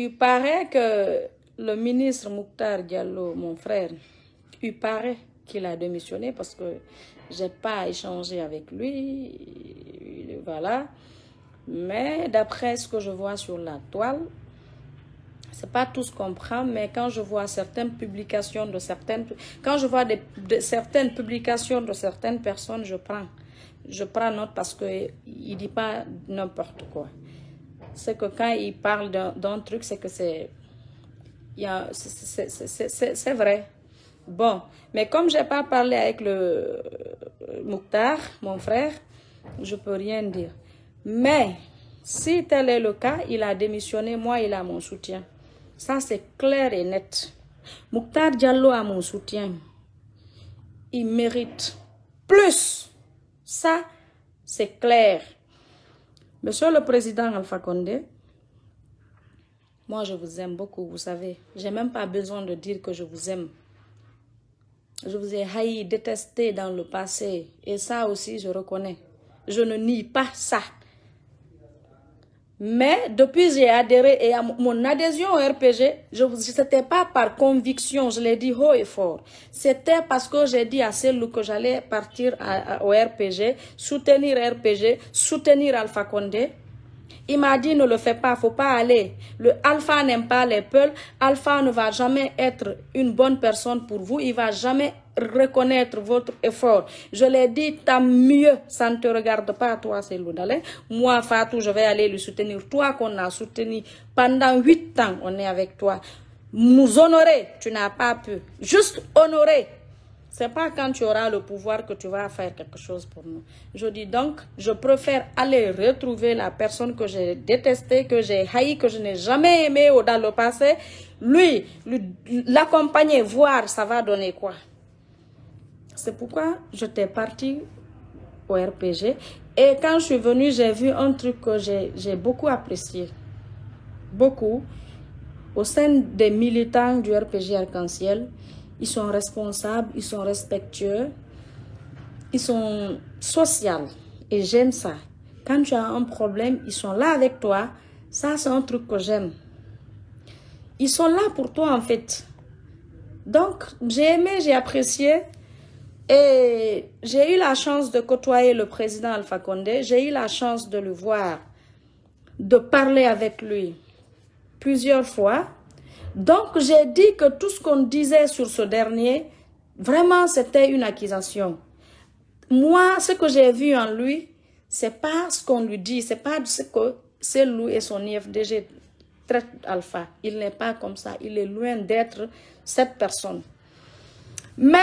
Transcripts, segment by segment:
Il paraît que le ministre Mouktar Diallo, mon frère, il paraît qu'il a démissionné parce que je n'ai pas échangé avec lui. Voilà. Mais d'après ce que je vois sur la toile, c'est pas tout ce qu'on prend, mais quand je vois certaines publications de certaines... Quand je vois des, certaines publications de certaines personnes, je prends. Je prends note parce qu'il ne dit pas n'importe quoi c'est que quand il parle d'un truc, c'est que c'est c'est vrai. Bon, mais comme j'ai pas parlé avec le euh, Mouktar, mon frère, je peux rien dire. Mais si tel est le cas, il a démissionné, moi il a mon soutien. Ça c'est clair et net. Mouktar Diallo a mon soutien. Il mérite plus. Ça, c'est clair. Monsieur le Président Alpha Condé, moi je vous aime beaucoup, vous savez. n'ai même pas besoin de dire que je vous aime. Je vous ai haï, détesté dans le passé. Et ça aussi, je reconnais. Je ne nie pas ça. Mais depuis j'ai adhéré et à mon adhésion au RPG, je n'était pas par conviction, je l'ai dit haut et fort. C'était parce que j'ai dit à celle que j'allais partir au RPG, soutenir RPG, soutenir Alpha Condé. Il m'a dit ne le fais pas, faut pas aller. Le Alpha n'aime pas les peuls. Alpha ne va jamais être une bonne personne pour vous. Il va jamais reconnaître votre effort. Je l'ai dit, tant mieux, ça ne te regarde pas, toi, c'est Loudalé. Moi, Fatou, je vais aller le soutenir. Toi qu'on a soutenu pendant huit ans, on est avec toi. Nous honorer, tu n'as pas pu. Juste honorer. C'est pas quand tu auras le pouvoir que tu vas faire quelque chose pour nous. Je dis donc, je préfère aller retrouver la personne que j'ai détestée, que j'ai haï, que je n'ai jamais aimée au dans le passé. Lui, l'accompagner, voir ça va donner quoi. C'est pourquoi j'étais parti au RPG. Et quand je suis venue, j'ai vu un truc que j'ai beaucoup apprécié. Beaucoup. Au sein des militants du RPG Arc-en-Ciel, ils sont responsables, ils sont respectueux, ils sont sociaux. Et j'aime ça. Quand tu as un problème, ils sont là avec toi. Ça, c'est un truc que j'aime. Ils sont là pour toi, en fait. Donc, j'ai aimé, j'ai apprécié. Et j'ai eu la chance de côtoyer le président Alpha Condé. J'ai eu la chance de le voir, de parler avec lui plusieurs fois. Donc, j'ai dit que tout ce qu'on disait sur ce dernier, vraiment, c'était une accusation. Moi, ce que j'ai vu en lui, c'est pas ce qu'on lui dit, c'est pas ce que c'est lui et son IFDG traite Alpha. Il n'est pas comme ça. Il est loin d'être cette personne. Mais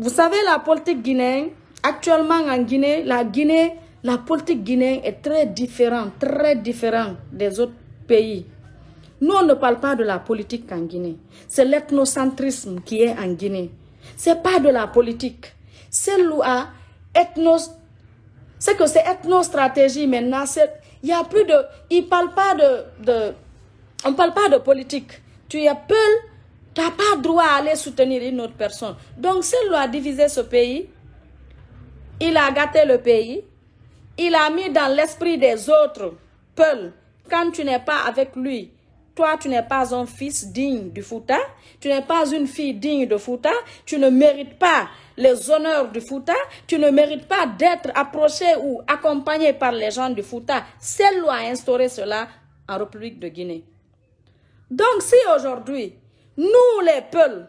vous savez, la politique guinéenne, actuellement en Guinée, la Guinée, la politique guinéenne est très différente, très différente des autres pays. Nous, on ne parle pas de la politique en Guinée. C'est l'ethnocentrisme qui est en Guinée. C'est pas de la politique. C'est l'oua C'est que c'est ethnostratégie maintenant. Il y a plus de... il parle pas de... de... On ne parle pas de politique. Tu appelles tu n'as pas droit à aller soutenir une autre personne. Donc, celle-là a divisé ce pays. Il a gâté le pays. Il a mis dans l'esprit des autres, Peul, quand tu n'es pas avec lui, toi, tu n'es pas un fils digne du Fouta, tu n'es pas une fille digne de Fouta, tu ne mérites pas les honneurs du Fouta, tu ne mérites pas d'être approché ou accompagné par les gens du Fouta. Celle-là a instauré cela en République de Guinée. Donc si aujourd'hui, nous, les Peuls,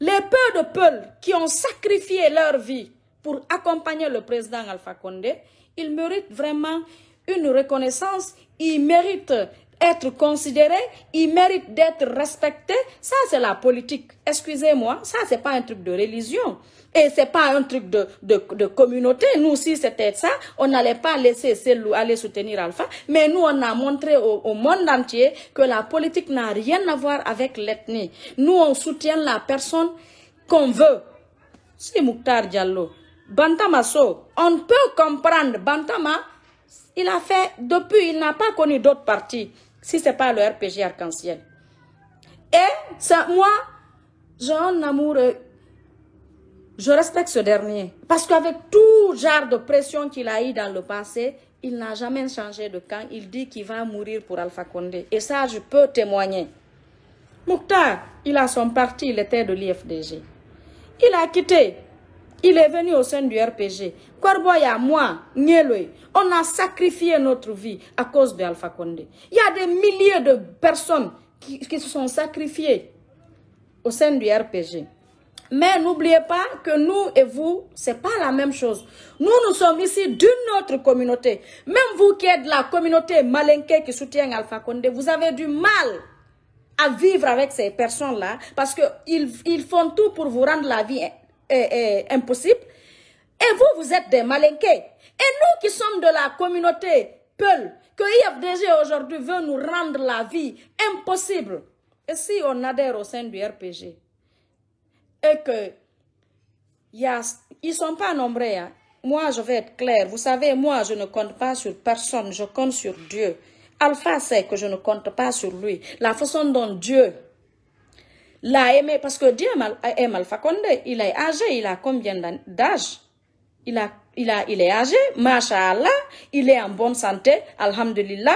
les peuples de Peuls qui ont sacrifié leur vie pour accompagner le président Alpha Condé, ils méritent vraiment une reconnaissance, ils méritent être considérés, ils méritent d'être respectés. Ça, c'est la politique. Excusez-moi, ça, c'est pas un truc de religion. Et c'est pas un truc de, communauté. Nous, si c'était ça, on n'allait pas laisser Selou aller soutenir Alpha. Mais nous, on a montré au, monde entier que la politique n'a rien à voir avec l'ethnie. Nous, on soutient la personne qu'on veut. C'est Mouktar Diallo. Bantama So, on peut comprendre. Bantama, il a fait, depuis, il n'a pas connu d'autres partis, si ce n'est pas le RPG arc-en-ciel. Et ça, moi, j'ai un amour euh, je respecte ce dernier. Parce qu'avec tout genre de pression qu'il a eu dans le passé, il n'a jamais changé de camp. Il dit qu'il va mourir pour Alpha Condé. Et ça, je peux témoigner. Mouktar, il a son parti, il était de l'IFDG. Il a quitté. Il est venu au sein du RPG. Korboya, moi, Nieloué, on a sacrifié notre vie à cause de Alpha Condé. Il y a des milliers de personnes qui se sont sacrifiées au sein du RPG. Mais n'oubliez pas que nous et vous, ce n'est pas la même chose. Nous, nous sommes ici d'une autre communauté. Même vous qui êtes de la communauté malinquée qui soutient Alpha Condé, vous avez du mal à vivre avec ces personnes-là parce qu'ils font tout pour vous rendre la vie eh, eh, eh, impossible. Et vous, vous êtes des malinqués. Et nous qui sommes de la communauté Peul, que IFDG aujourd'hui veut nous rendre la vie impossible. Et si on adhère au sein du RPG, et que ils ne sont pas nombreux. Hein. Moi, je vais être clair. Vous savez, moi, je ne compte pas sur personne, je compte sur Dieu. Alpha sait que je ne compte pas sur lui. La façon dont Dieu l'a aimé, parce que Dieu aime Alpha Condé, il est âgé, il a combien d'âge il, a, il, a, il est âgé, Masha'Allah, il est en bonne santé, Alhamdulillah,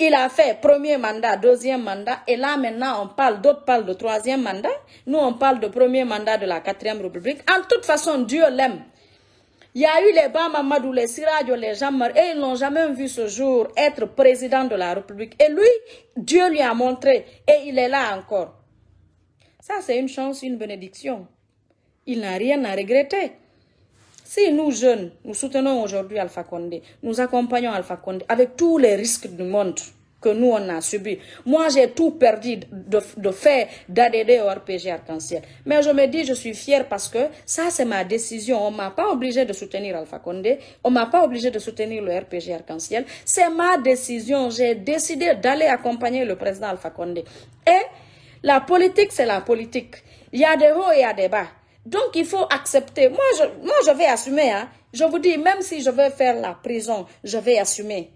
il a fait premier mandat, deuxième mandat, et là maintenant on parle, d'autres parlent de troisième mandat. Nous on parle de premier mandat de la quatrième république. En toute façon, Dieu l'aime. Il y a eu les Bamamadou, les Siradio, les Jammer, et ils n'ont jamais vu ce jour être président de la République. Et lui, Dieu lui a montré, et il est là encore. Ça, c'est une chance, une bénédiction. Il n'a rien à regretter. Si nous, jeunes, nous soutenons aujourd'hui Alpha Condé, nous accompagnons Alpha Condé avec tous les risques du monde que nous, on a subi. Moi, j'ai tout perdu de, fait faire d'ADD au RPG Arc-en-Ciel. Mais je me dis, je suis fière parce que ça, c'est ma décision. On m'a pas obligé de soutenir Alpha Condé. On m'a pas obligé de soutenir le RPG Arc-en-Ciel. C'est ma décision. J'ai décidé d'aller accompagner le président Alpha Condé. Et la politique, c'est la politique. Il y a des hauts et il y a des bas. Donc, il faut accepter. Moi, je, moi, je vais assumer. Hein. Je vous dis, même si je vais faire la prison, je vais assumer.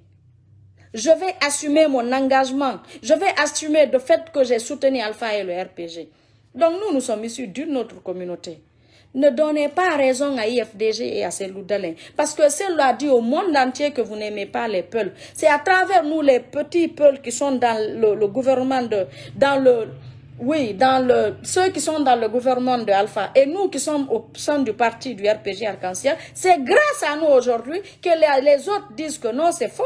Je vais assumer mon engagement. Je vais assumer le fait que j'ai soutenu Alpha et le RPG. Donc, nous, nous sommes issus d'une autre communauté. Ne donnez pas raison à IFDG et à ces loups Parce que cela a dit au monde entier que vous n'aimez pas les peuples. C'est à travers nous, les petits peuples qui sont dans le, le gouvernement, de, dans le, oui, dans le, ceux qui sont dans le gouvernement de Alpha et nous qui sommes au sein du parti du RPG Arc-en-Ciel, c'est grâce à nous aujourd'hui que les, autres disent que non, c'est faux.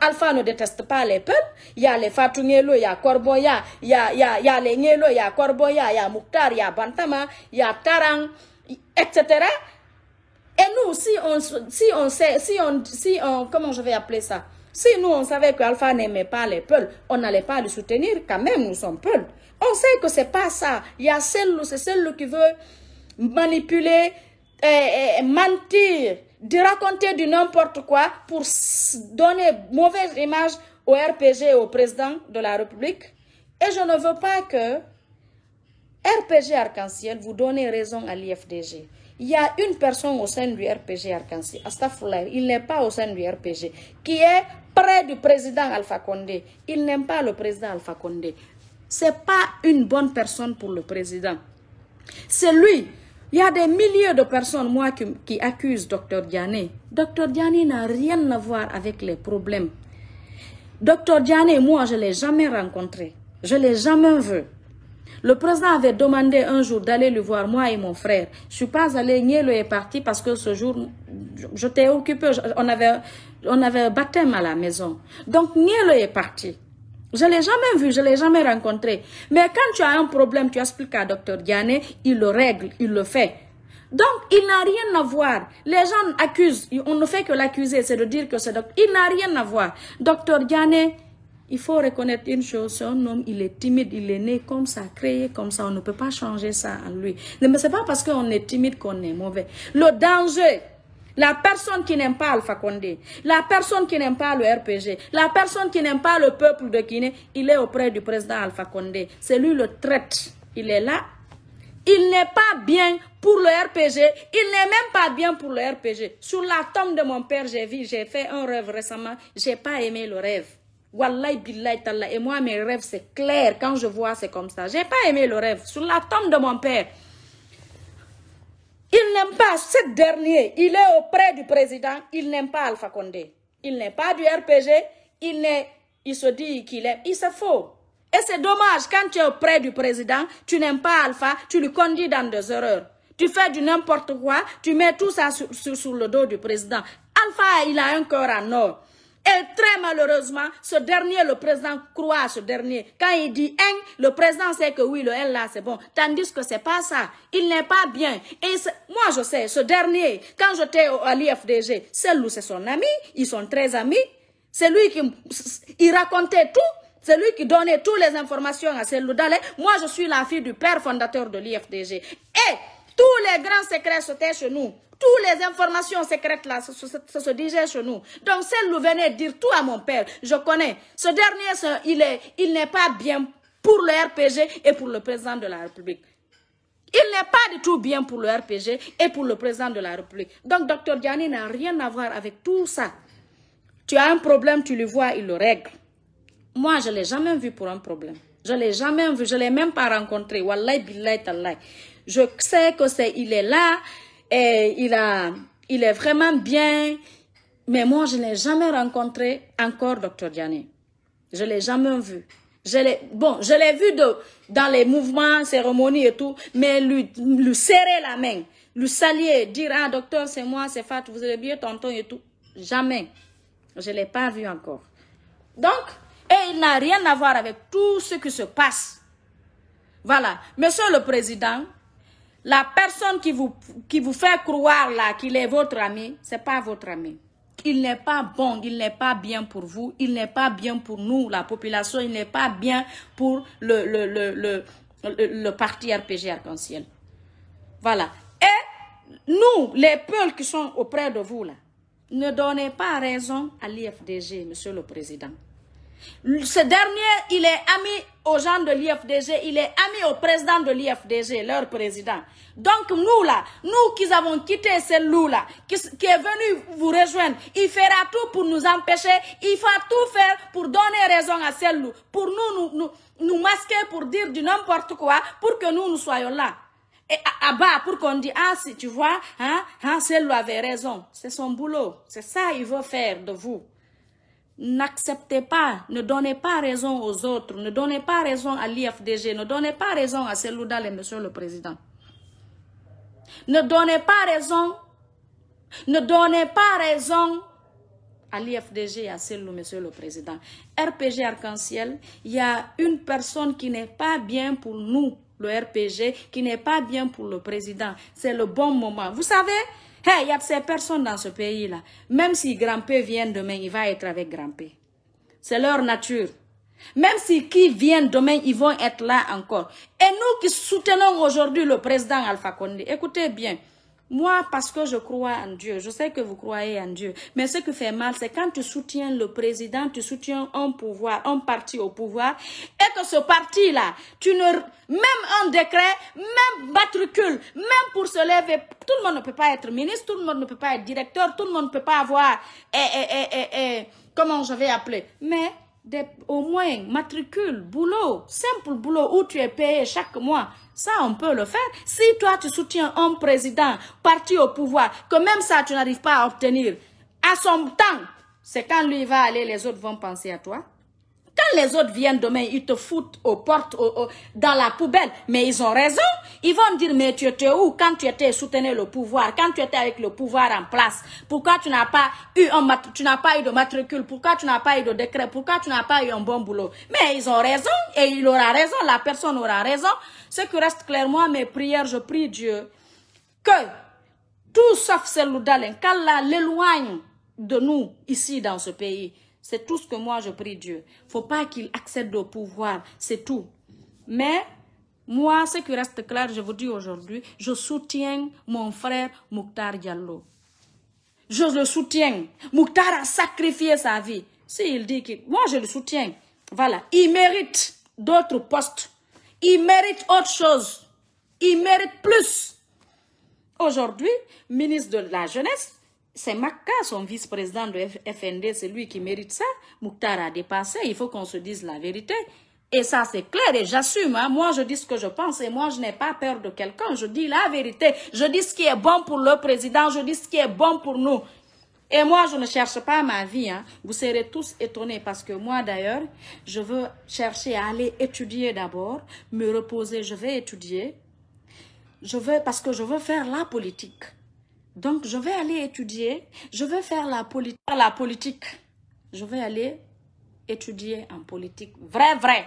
Alpha ne déteste pas les peuples. Il y a les Fatou il y a il y a, il y a, il y a les Nielo, il y a Korboya, il y a Mouktar, il y a Bantama, il y a Tarang, etc. Et nous, si on, si on sait, si on, si on, comment je vais appeler ça Si nous, on savait qu'Alpha n'aimait pas les peuples, on n'allait pas le soutenir, quand même, nous sommes peuples. On sait que ce n'est pas ça. Il y a celle, c'est celle qui veut manipuler, euh, euh, mentir, raconter du n'importe quoi pour donner mauvaise image au RPG, et au président de la République. Et je ne veux pas que RPG Arc-en-Ciel vous donne raison à l'IFDG. Il y a une personne au sein du RPG Arc-en-Ciel, il n'est pas au sein du RPG, qui est près du président Alpha Condé. Il n'aime pas le président Alpha Condé. C'est pas une bonne personne pour le président. C'est lui. Il y a des milliers de personnes, moi, qui, accusent Dr Diané. Docteur Diané n'a rien à voir avec les problèmes. Dr Diané, moi, je ne l'ai jamais rencontré. Je ne l'ai jamais vu. Le président avait demandé un jour d'aller le voir, moi et mon frère. Je ne suis pas allé Nielo est parti parce que ce jour, je, t'ai occupé. on, avait, on avait baptême à la maison. Donc, Nielo est parti. Je ne l'ai jamais vu, je ne l'ai jamais rencontré. Mais quand tu as un problème, tu expliques à Dr Diane, il le règle, il le fait. Donc, il n'a rien à voir. Les gens accusent, on ne fait que l'accuser, c'est de dire que c'est docteur. Il n'a rien à voir. Docteur Diane, il faut reconnaître une chose, c'est un homme, il est timide, il est né comme ça, créé comme ça, on ne peut pas changer ça en lui. Mais ce n'est pas parce qu'on est timide qu'on est mauvais. Le danger la personne qui n'aime pas Alpha Condé, la personne qui n'aime pas le RPG, la personne qui n'aime pas le peuple de Guinée, il est auprès du président Alpha Condé. C'est lui le traite. Il est là. Il n'est pas bien pour le RPG. Il n'est même pas bien pour le RPG. Sur la tombe de mon père, j'ai vu, j'ai fait un rêve récemment. J'ai pas aimé le rêve. Wallahi billahi tallah. Et moi, mes rêves, c'est clair. Quand je vois, c'est comme ça. J'ai pas aimé le rêve. Sur la tombe de mon père, il n'aime pas ce dernier. Il est auprès du président. Il n'aime pas Alpha Condé. Il n'est pas du RPG. Il, se dit qu'il est. Il se faux. Et c'est dommage, quand tu es auprès du président, tu n'aimes pas Alpha, tu lui conduis dans des erreurs. Tu fais du n'importe quoi, tu mets tout ça sur, le dos du président. Alpha, il a un cœur en or. Et très malheureusement, ce dernier, le président croit à ce dernier. Quand il dit N, le président sait que oui, le L là, c'est bon. Tandis que c'est pas ça. Il n'est pas bien. Et moi, je sais, ce dernier, quand j'étais à l'IFDG, c'est lui, c'est son ami. Ils sont très amis. C'est lui qui il racontait tout. C'est lui qui donnait toutes les informations à Selou Dalé. Moi, je suis la fille du père fondateur de l'IFDG. Et tous les grands secrets se chez nous. Toutes les informations secrètes là, ça, se disait chez nous. Donc celle-là venait dire tout à mon père. Je connais. Ce dernier, il n'est il pas bien pour le RPG et pour le président de la République. Il n'est pas du tout bien pour le RPG et pour le président de la République. Donc, docteur Diani n'a rien à voir avec tout ça. Tu as un problème, tu le vois, il le règle. Moi, je ne l'ai jamais vu pour un problème. Je ne l'ai jamais vu, je ne l'ai même pas rencontré. Wallahi, billahi, Je sais que c'est, il est là, et il, a, il est vraiment bien. Mais moi, je n'ai l'ai jamais rencontré encore, docteur Diané. Je ne l'ai jamais vu. Je bon, je l'ai vu de, dans les mouvements, cérémonies et tout, mais lui, lui serrer la main, lui saluer, dire « Ah, docteur, c'est moi, c'est Fat, vous allez bien, tonton et tout. » Jamais. Je ne l'ai pas vu encore. Donc, et il n'a rien à voir avec tout ce qui se passe. Voilà. Monsieur le Président, la personne qui vous, fait croire là qu'il est votre ami, ce n'est pas votre ami. Il n'est pas bon, il n'est pas bien pour vous, il n'est pas bien pour nous, la population, il n'est pas bien pour le, le parti RPG Arc-en-Ciel. Voilà. Et nous, les peuples qui sont auprès de vous là, ne donnez pas raison à l'IFDG, Monsieur le Président. Ce dernier, il est ami aux gens de l'IFDG, il est ami au président de l'IFDG, leur président. Donc nous là, nous qui avons quitté ce loup-là, qui, est venu vous rejoindre, il fera tout pour nous empêcher, il fera tout faire pour donner raison à ce loup, pour nous, nous, nous, masquer, pour dire du n'importe quoi, pour que nous, nous soyons là. Et à, bas, pour qu'on dise, ah si tu vois, hein, hein, ce loup avait raison, c'est son boulot, c'est ça qu'il veut faire de vous. N'acceptez pas, ne donnez pas raison aux autres, ne donnez pas raison à l'IFDG, ne donnez pas raison à Seloudal et Monsieur le Président. Ne donnez pas raison, ne donnez pas raison à l'IFDG et à Selou, Monsieur le Président. RPG Arc-en-Ciel, il y a une personne qui n'est pas bien pour nous, le RPG, qui n'est pas bien pour le Président. C'est le bon moment. Vous savez, il y a ces personnes dans ce pays-là. Même si Grand-P vient demain, il va être avec Grand-P. C'est leur nature. Même si qui vient demain, ils vont être là encore. Et nous qui soutenons aujourd'hui le président Alpha Condé, écoutez bien, moi, parce que je crois en Dieu, je sais que vous croyez en Dieu, mais ce qui fait mal, c'est quand tu soutiens le président, tu soutiens un pouvoir, un parti au pouvoir, et que ce parti-là, tu ne, même un décret, même matricule, même pour se lever, tout le monde ne peut pas être ministre, tout le monde ne peut pas être directeur, tout le monde ne peut pas avoir, eh, eh, eh, comment je vais appeler, mais au moins matricule, boulot, simple boulot où tu es payé chaque mois, ça, on peut le faire. Si toi, tu soutiens un président, parti au pouvoir, que même ça, tu n'arrives pas à obtenir, à son temps, c'est quand lui va aller, les autres vont penser à toi quand les autres viennent demain, ils te foutent aux portes, dans la poubelle. Mais ils ont raison. Ils vont me dire, mais tu étais où quand tu étais soutenu le pouvoir, quand tu étais avec le pouvoir en place Pourquoi tu n'as pas eu tu n'as pas eu de matricule Pourquoi tu n'as pas eu de décret Pourquoi tu n'as pas eu un bon boulot Mais ils ont raison et il aura raison, la personne aura raison. Ce qui reste clairement mes prières, je prie Dieu que tout sauf celui d'Alain, qu'Allah l'éloigne de nous ici dans ce pays. C'est tout ce que moi je prie Dieu. Faut pas qu'il accède au pouvoir, c'est tout. Mais moi, ce qui reste clair, je vous dis aujourd'hui, je soutiens mon frère Mouktar Diallo. Je le soutiens. Mouktar a sacrifié sa vie. Si il dit que moi je le soutiens, voilà, il mérite d'autres postes. Il mérite autre chose. Il mérite plus. Aujourd'hui, ministre de la jeunesse, c'est Makka, son vice-président de FND, c'est lui qui mérite ça. Mouktar a dépassé, il faut qu'on se dise la vérité. Et ça, c'est clair et j'assume. Hein. Moi, je dis ce que je pense et moi, je n'ai pas peur de quelqu'un. Je dis la vérité. Je dis ce qui est bon pour le président. Je dis ce qui est bon pour nous. Et moi, je ne cherche pas ma vie. Hein. Vous serez tous étonnés parce que moi, d'ailleurs, je veux chercher à aller étudier d'abord, me reposer. Je vais étudier. Je veux, parce que je veux faire la politique. Donc, je vais aller étudier, je vais faire la, politique. Je vais aller étudier en politique. Vrai, vrai.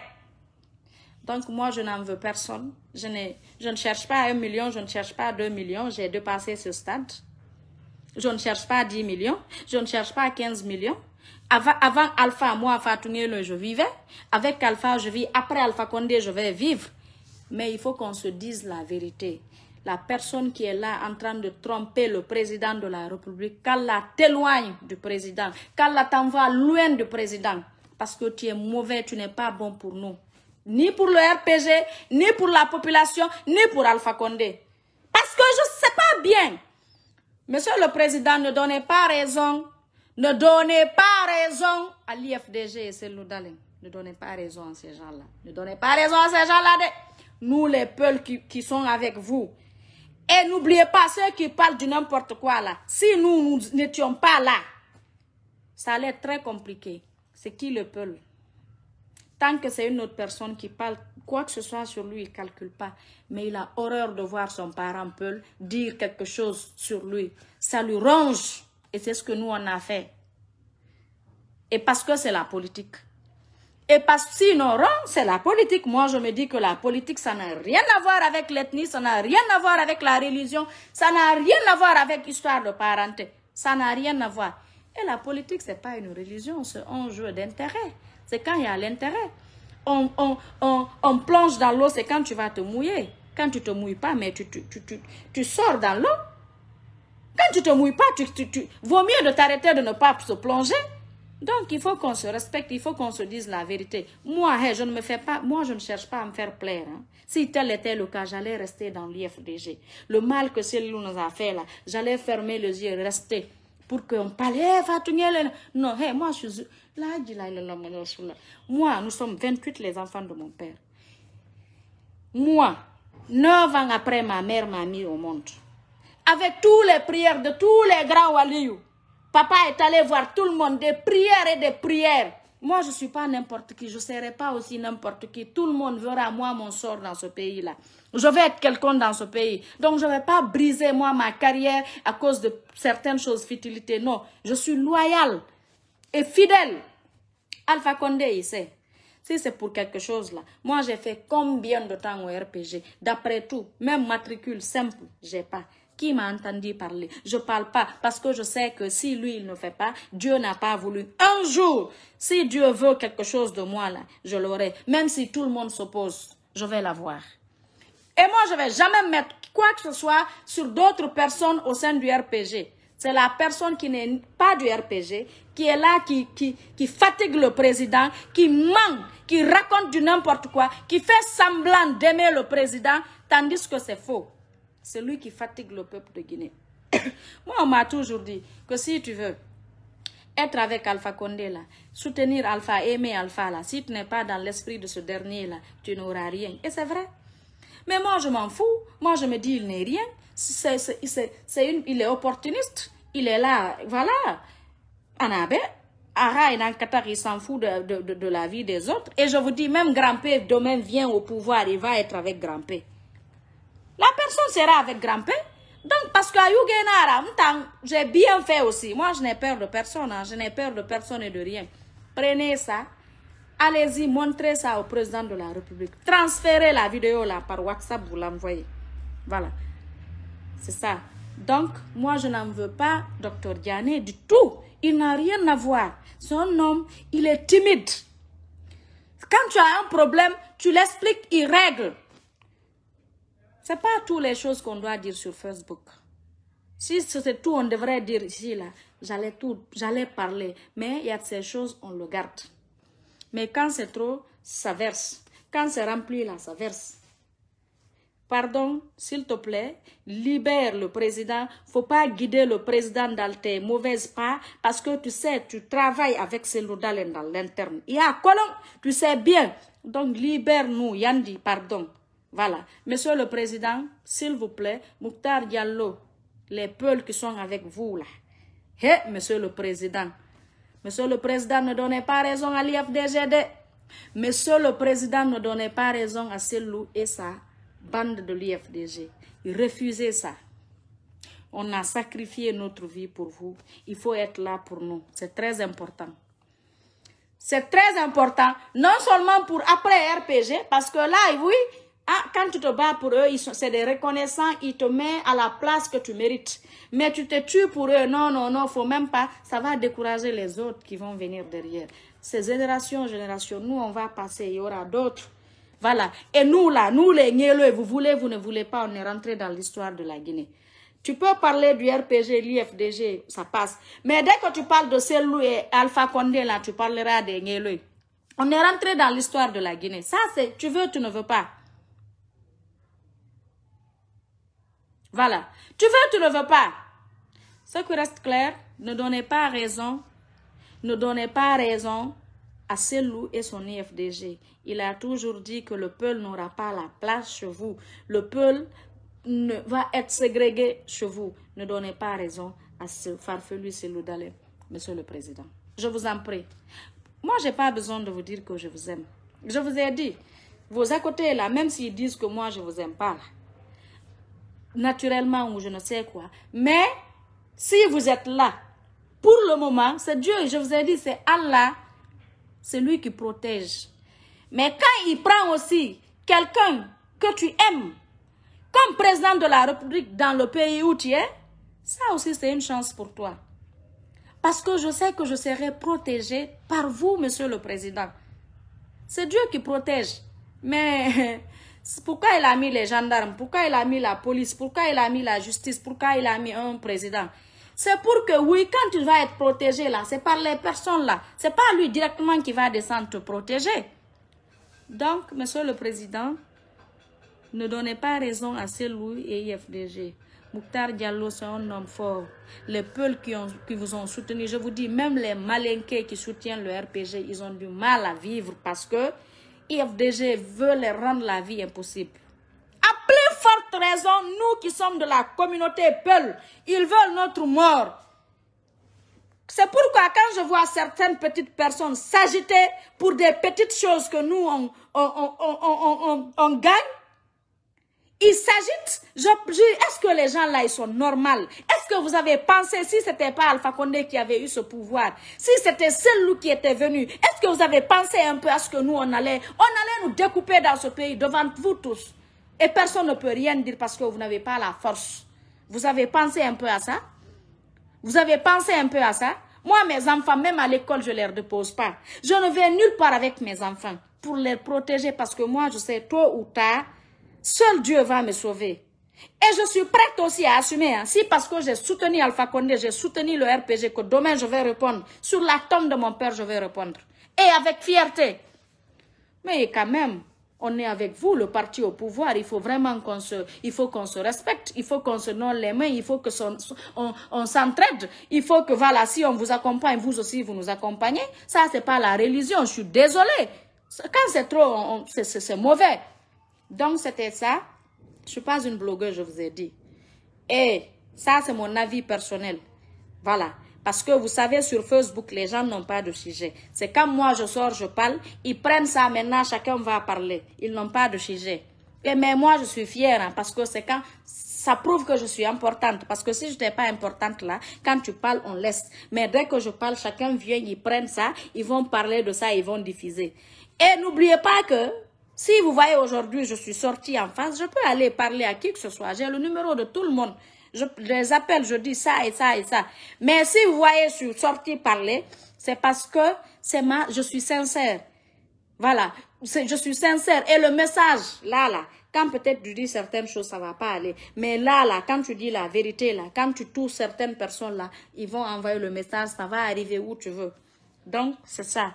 Donc, moi, je n'en veux personne. Je, ne cherche pas un million, je ne cherche pas deux millions. J'ai dépassé ce stade. Je ne cherche pas 10 millions. Je ne cherche pas quinze millions. Avant, Alpha, moi, Alpha je vivais. Avec Alpha, je vis. Après Alpha Condé, je vais vivre. Mais il faut qu'on se dise la vérité la personne qui est là en train de tromper le président de la République, la t'éloigne du président, qu'Allah t'envoie loin du président, parce que tu es mauvais, tu n'es pas bon pour nous. Ni pour le RPG, ni pour la population, ni pour Alpha Condé. Parce que je ne sais pas bien. Monsieur le Président, ne donnez pas raison. Ne donnez pas raison à l'IFDG et d'aller Ne donnez pas raison à ces gens-là. Ne donnez pas raison à ces gens-là. Nous, les peuples qui sont avec vous, et n'oubliez pas ceux qui parlent de n'importe quoi là. Si nous n'étions pas là, ça allait être très compliqué. C'est qui le peuple Tant que c'est une autre personne qui parle quoi que ce soit sur lui, il ne calcule pas. Mais il a horreur de voir son parent peul dire quelque chose sur lui. Ça lui ronge. Et c'est ce que nous, on a fait. Et parce que c'est la politique. Et parce que sinon, c'est la politique. Moi, je me dis que la politique, ça n'a rien à voir avec l'ethnie, ça n'a rien à voir avec la religion, ça n'a rien à voir avec l'histoire de parenté. Ça n'a rien à voir. Et la politique, c'est pas une religion, c'est un jeu d'intérêt. C'est quand il y a l'intérêt. On, on, on, on, plonge dans l'eau, c'est quand tu vas te mouiller. Quand tu te mouilles pas, mais tu, tu, tu, tu, sors dans l'eau. Quand tu te mouilles pas, tu, tu, vaut mieux de t'arrêter de ne pas se plonger. Donc, il faut qu'on se respecte, il faut qu'on se dise la vérité. Moi, je ne me fais pas, moi, je ne cherche pas à me faire plaire. Hein. Si tel était le cas, j'allais rester dans l'IFDG. Le mal que celui-là nous a fait, là, j'allais fermer les yeux, et rester. Pour qu'on parle, non, moi, je suis moi, nous sommes 28 les enfants de mon père. Moi, neuf ans après, ma mère m'a mis au monde. Avec toutes les prières de tous les grands Waliou, Papa est allé voir tout le monde, des prières et des prières. Moi, je ne suis pas n'importe qui, je ne serai pas aussi n'importe qui. Tout le monde verra, moi, mon sort dans ce pays-là. Je vais être quelqu'un dans ce pays. Donc, je ne vais pas briser, moi, ma carrière à cause de certaines choses, futilité, Non, je suis loyal et fidèle. Alpha Condé, il sait. Si c'est pour quelque chose, là, moi, j'ai fait combien de temps au RPG D'après tout, même matricule simple, j'ai pas qui m'a entendu parler. Je ne parle pas parce que je sais que si lui, il ne fait pas, Dieu n'a pas voulu. Un jour, si Dieu veut quelque chose de moi, là, je l'aurai. Même si tout le monde s'oppose, je vais l'avoir. Et moi, je ne vais jamais mettre quoi que ce soit sur d'autres personnes au sein du RPG. C'est la personne qui n'est pas du RPG, qui est là, qui, qui fatigue le président, qui manque, qui raconte du n'importe quoi, qui fait semblant d'aimer le président, tandis que c'est faux. C'est lui qui fatigue le peuple de Guinée. Moi, on m'a toujours dit que si tu veux être avec Alpha Condé, soutenir Alpha, aimer Alpha, là, si tu n'es pas dans l'esprit de ce dernier, là, tu n'auras rien. Et c'est vrai. Mais moi, je m'en fous. Moi, je me dis, il n'est rien. C'est, il est opportuniste. Il est là. Voilà. Anabé, Ara et il s'en fout de, de, de, la vie des autres. Et je vous dis, même grand demain, vient au pouvoir, il va être avec grand la personne sera avec grand-père. Donc, parce que j'ai bien fait aussi. Moi, je n'ai peur de personne. Hein. Je n'ai peur de personne et de rien. Prenez ça. Allez-y, montrez ça au président de la République. Transférez la vidéo là par WhatsApp, vous l'envoyez. Voilà. C'est ça. Donc, moi, je n'en veux pas, docteur Diané, du tout. Il n'a rien à voir. Son homme, il est timide. Quand tu as un problème, tu l'expliques, il règle. Ce n'est pas toutes les choses qu'on doit dire sur Facebook. Si c'est tout, on devrait dire ici, là, j'allais tout, j'allais parler. Mais il y a ces choses, on le garde. Mais quand c'est trop, ça verse. Quand c'est rempli, là, ça verse. Pardon, s'il te plaît, libère le président. faut pas guider le président dans tes mauvaises pas parce que tu sais, tu travailles avec ces dans l'interne. Il y a tu sais bien. Donc libère-nous, Yandi, pardon. Voilà. Monsieur le Président, s'il vous plaît, Mouktar Diallo, les peuls qui sont avec vous là. Hé, Monsieur le Président. Monsieur le Président, ne donnez pas raison à l'IFDG. Monsieur le Président, ne donnez pas raison à Selou et sa bande de l'IFDG. Refusez ça. On a sacrifié notre vie pour vous. Il faut être là pour nous. C'est très important. C'est très important. Non seulement pour après RPG, parce que là, oui, ah, quand tu te bats pour eux, c'est des reconnaissants, ils te mettent à la place que tu mérites. Mais tu te tues pour eux, non, non, non, faut même pas. Ça va décourager les autres qui vont venir derrière. Ces générations, générations, nous, on va passer, il y aura d'autres. Voilà. Et nous, là, nous, les vous voulez, vous ne voulez pas, on est rentré dans l'histoire de la Guinée. Tu peux parler du RPG, l'IFDG, ça passe. Mais dès que tu parles de Selou et Alpha Condé, là, tu parleras des Nieleux. On est rentré dans l'histoire de la Guinée. Ça, c'est, tu veux, tu ne veux pas. Voilà. Tu veux tu ne veux pas Ce qui reste clair, ne donnez pas raison. Ne donnez pas raison à loup et son IFDG. Il a toujours dit que le peuple n'aura pas la place chez vous. Le peuple ne va être ségrégué chez vous. Ne donnez pas raison à ce farfelu loup d'aller, Monsieur le Président. Je vous en prie. Moi, je n'ai pas besoin de vous dire que je vous aime. Je vous ai dit, vos à côté là, même s'ils disent que moi, je vous aime pas naturellement ou je ne sais quoi. Mais si vous êtes là, pour le moment, c'est Dieu, je vous ai dit, c'est Allah, c'est lui qui protège. Mais quand il prend aussi quelqu'un que tu aimes, comme président de la République dans le pays où tu es, ça aussi c'est une chance pour toi. Parce que je sais que je serai protégé par vous, monsieur le président. C'est Dieu qui protège. Mais Pourquoi il a mis les gendarmes Pourquoi il a mis la police Pourquoi il a mis la justice Pourquoi il a mis un président C'est pour que, oui, quand tu vas être protégé là, c'est par les personnes là. C'est pas lui directement qui va descendre te protéger. Donc, monsieur le président, ne donnez pas raison à louis et IFDG. Mouktar Diallo, c'est un homme fort. Les peuples qui, ont, qui vous ont soutenu, je vous dis, même les malinqués qui soutiennent le RPG, ils ont du mal à vivre parce que IFDG veut les rendre la vie impossible. À plus forte raison, nous qui sommes de la communauté Peul, ils veulent notre mort. C'est pourquoi quand je vois certaines petites personnes s'agiter pour des petites choses que nous, on, on, on gagne, il s'agit, est-ce que les gens là, ils sont normaux Est-ce que vous avez pensé, si ce n'était pas Alpha Condé qui avait eu ce pouvoir, si c'était celui qui était venu, est-ce que vous avez pensé un peu à ce que nous, on allait, on allait nous découper dans ce pays devant vous tous Et personne ne peut rien dire parce que vous n'avez pas la force. Vous avez pensé un peu à ça Vous avez pensé un peu à ça Moi, mes enfants, même à l'école, je ne les dépose pas. Je ne vais nulle part avec mes enfants pour les protéger parce que moi, je sais tôt ou tard, Seul Dieu va me sauver. Et je suis prête aussi à assumer. ainsi hein. parce que j'ai soutenu Alpha Condé, j'ai soutenu le RPG, que demain je vais répondre. Sur la tombe de mon père, je vais répondre. Et avec fierté. Mais quand même, on est avec vous, le parti au pouvoir. Il faut vraiment qu'on se, il faut qu'on se respecte. Il faut qu'on se donne les mains. Il faut qu'on on, on s'entraide. Il faut que voilà, si on vous accompagne, vous aussi vous nous accompagnez. Ça, n'est pas la religion. Je suis désolée. Quand c'est trop, c'est mauvais. Donc, c'était ça. Je ne suis pas une blogueuse, je vous ai dit. Et ça, c'est mon avis personnel. Voilà. Parce que vous savez, sur Facebook, les gens n'ont pas de sujet. C'est quand moi, je sors, je parle. Ils prennent ça maintenant, chacun va parler. Ils n'ont pas de sujet. Et mais moi, je suis fière hein, parce que c'est quand ça prouve que je suis importante. Parce que si je n'étais pas importante là, quand tu parles, on laisse. Mais dès que je parle, chacun vient, ils prennent ça, ils vont parler de ça, ils vont diffuser. Et n'oubliez pas que si vous voyez aujourd'hui, je suis sortie en face, je peux aller parler à qui que ce soit. J'ai le numéro de tout le monde. Je les appelle, je dis ça et ça et ça. Mais si vous voyez, je suis sortie parler, c'est parce que c'est ma, je suis sincère. Voilà, je suis sincère. Et le message, là, là, quand peut-être tu dis certaines choses, ça ne va pas aller. Mais là, là, quand tu dis la vérité, là, quand tu touches certaines personnes, là, ils vont envoyer le message, ça va arriver où tu veux. Donc, c'est ça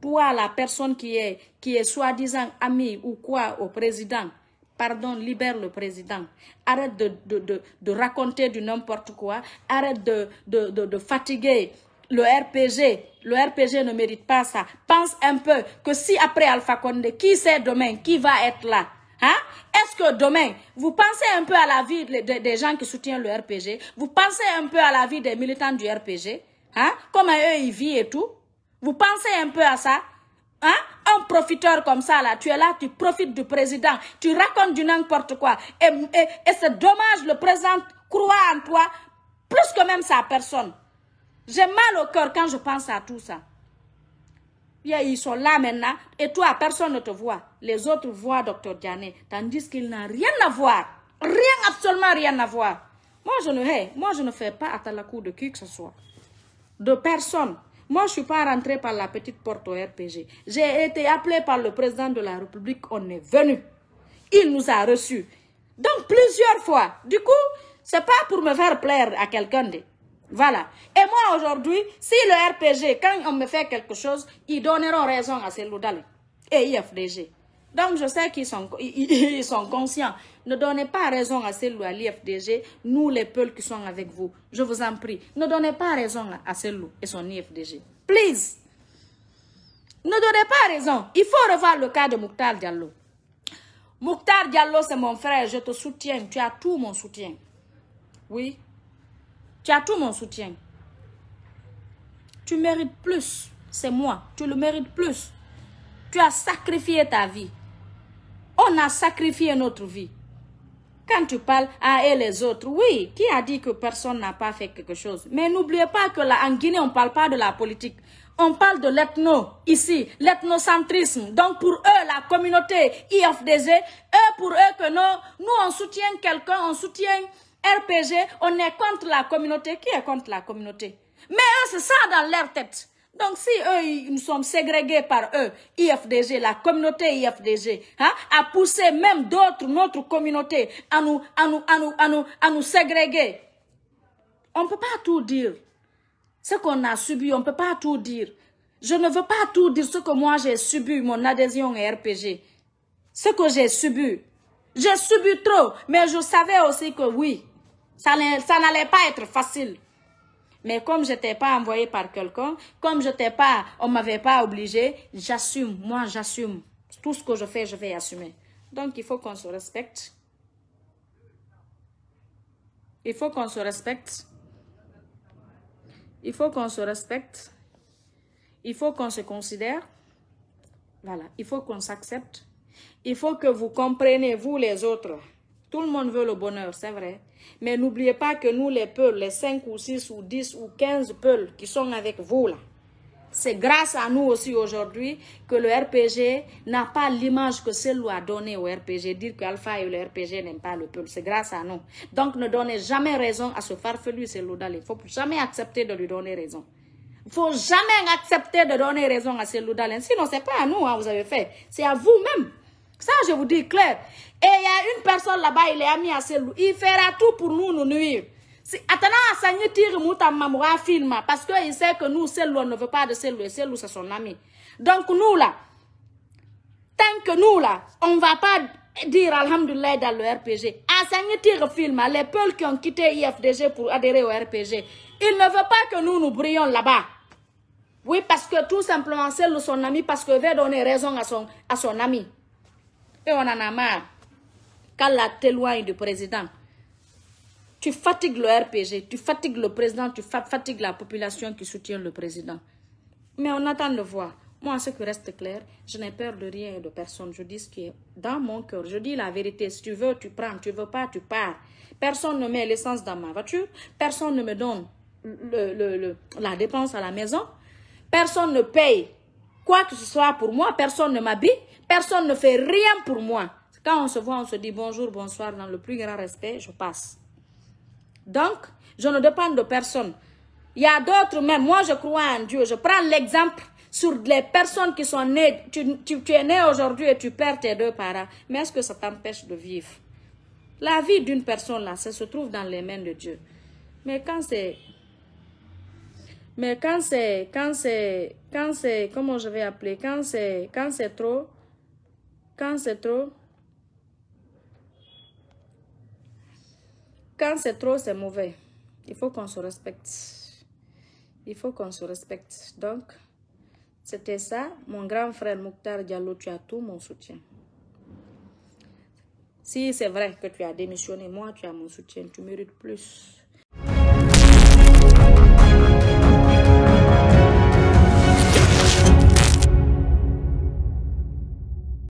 pour la personne qui est, qui est soi-disant amie ou quoi au président, pardon, libère le président. Arrête de, raconter du n'importe quoi. Arrête de, de fatiguer le RPG, le RPG ne mérite pas ça. Pense un peu que si après Alpha Condé, qui sait demain, qui va être là hein? Est-ce que demain, vous pensez un peu à la vie des gens qui soutiennent le RPG Vous pensez un peu à la vie des militants du RPG hein? Comment eux, ils vivent et tout vous pensez un peu à ça Hein? Un profiteur comme ça, là, tu es là, tu profites du président, tu racontes du n'importe quoi. Et, c'est dommage, le président croit en toi plus que même sa personne. J'ai mal au cœur quand je pense à tout ça. Ils sont là maintenant et toi, personne ne te voit. Les autres voient Dr Diané, tandis qu'il n'a rien à voir. Rien, absolument rien à voir. Moi, je ne, moi, je ne fais pas à la cour de qui que ce soit. De personne. Moi, je ne suis pas rentré par la petite porte au RPG. J'ai été appelé par le président de la République. On est venu. Il nous a reçus. Donc, plusieurs fois. Du coup, ce n'est pas pour me faire plaire à quelqu'un. Voilà. Et moi, aujourd'hui, si le RPG, quand on me fait quelque chose, ils donneront raison à ces Loudal et IFDG. Donc, je sais qu'ils sont, ils sont conscients. Ne donnez pas raison à loups à l'IFDG, nous les peuples qui sont avec vous. Je vous en prie. Ne donnez pas raison à loups et son IFDG. Please. Ne donnez pas raison. Il faut revoir le cas de Mouktar Diallo. Mouktar Diallo, c'est mon frère. Je te soutiens. Tu as tout mon soutien. Oui. Tu as tout mon soutien. Tu mérites plus. C'est moi. Tu le mérites plus. Tu as sacrifié ta vie. On a sacrifié notre vie. Quand tu parles à et les autres, oui, qui a dit que personne n'a pas fait quelque chose Mais n'oubliez pas que là, en Guinée, on ne parle pas de la politique. On parle de l'ethno, ici, l'ethnocentrisme. Donc pour eux, la communauté IFDG, eux, pour eux que non, nous on soutient quelqu'un, on soutient RPG, on est contre la communauté. Qui est contre la communauté Mais eux, c'est ça dans leur tête. Donc si eux, nous sommes ségrégés par eux, IFDG, la communauté IFDG, hein, a poussé même d'autres, notre communauté, à nous, à nous, à nous, à nous, à nous ségréguer. On ne peut pas tout dire. Ce qu'on a subi, on ne peut pas tout dire. Je ne veux pas tout dire ce que moi j'ai subi, mon adhésion à RPG. Ce que j'ai subi. J'ai subi trop, mais je savais aussi que oui, ça n'allait pas être facile. Mais comme je n'étais pas envoyé par quelqu'un, comme je n'étais pas, on m'avait pas obligé, j'assume, moi j'assume. Tout ce que je fais, je vais assumer. Donc il faut qu'on se respecte. Il faut qu'on se respecte. Il faut qu'on se respecte. Il faut qu'on se considère. Voilà, il faut qu'on s'accepte. Il faut que vous compreniez, vous les autres. Tout le monde veut le bonheur, c'est vrai. Mais n'oubliez pas que nous, les peuls, les 5 ou 6 ou 10 ou 15 peuls qui sont avec vous là, c'est grâce à nous aussi aujourd'hui que le RPG n'a pas l'image que c'est a donnée au RPG. Dire qu'Alpha et le RPG n'aiment pas le peuple, c'est grâce à nous. Donc ne donnez jamais raison à ce farfelu, c'est Loudal. Il ne faut jamais accepter de lui donner raison. Il ne faut jamais accepter de donner raison à ce Loudalins. Sinon, ce n'est pas à nous, hein, vous avez fait. C'est à vous-même. Ça, je vous dis clair. Et il y a une personne là-bas, il est ami à celle-là. Il fera tout pour nous nous nuire. à parce qu'il sait que nous, celle-là, on ne veut pas de Celle-là, c'est son ami. Donc nous là, tant que nous là, on ne va pas dire Alhamdulillah dans le RPG. À tire film, les peuples qui ont quitté IFDG pour adhérer au RPG, Il ne veut pas que nous nous brillions là-bas. Oui, parce que tout simplement, c'est son ami, parce qu'il veut donner raison à son, à son ami. Et on en a marre. Quand la t'éloigne du président. Tu fatigues le RPG, tu fatigues le président, tu fatigues la population qui soutient le président. Mais on attend de voir. Moi, ce qui reste clair, je n'ai peur de rien et de personne. Je dis ce qui est dans mon cœur. Je dis la vérité. Si tu veux, tu prends. Tu veux pas, tu pars. Personne ne met l'essence dans ma voiture. Personne ne me donne le, la dépense à la maison. Personne ne paye quoi que ce soit pour moi. Personne ne m'habille. Personne ne fait rien pour moi. Quand on se voit, on se dit bonjour, bonsoir, dans le plus grand respect, je passe. Donc, je ne dépends de personne. Il y a d'autres, mais moi je crois en Dieu. Je prends l'exemple sur les personnes qui sont nées. Tu, tu es né aujourd'hui et tu perds tes deux parents. Mais est-ce que ça t'empêche de vivre La vie d'une personne, là, ça se trouve dans les mains de Dieu. Mais quand c'est... Mais quand c'est... Quand c'est... Quand c'est... Comment je vais appeler Quand c'est... Quand c'est trop... Quand c'est trop... Quand c'est trop, c'est mauvais. Il faut qu'on se respecte. Il faut qu'on se respecte. Donc, c'était ça. Mon grand frère Mouktar Diallo, tu as tout mon soutien. Si c'est vrai que tu as démissionné, moi, tu as mon soutien. Tu mérites plus.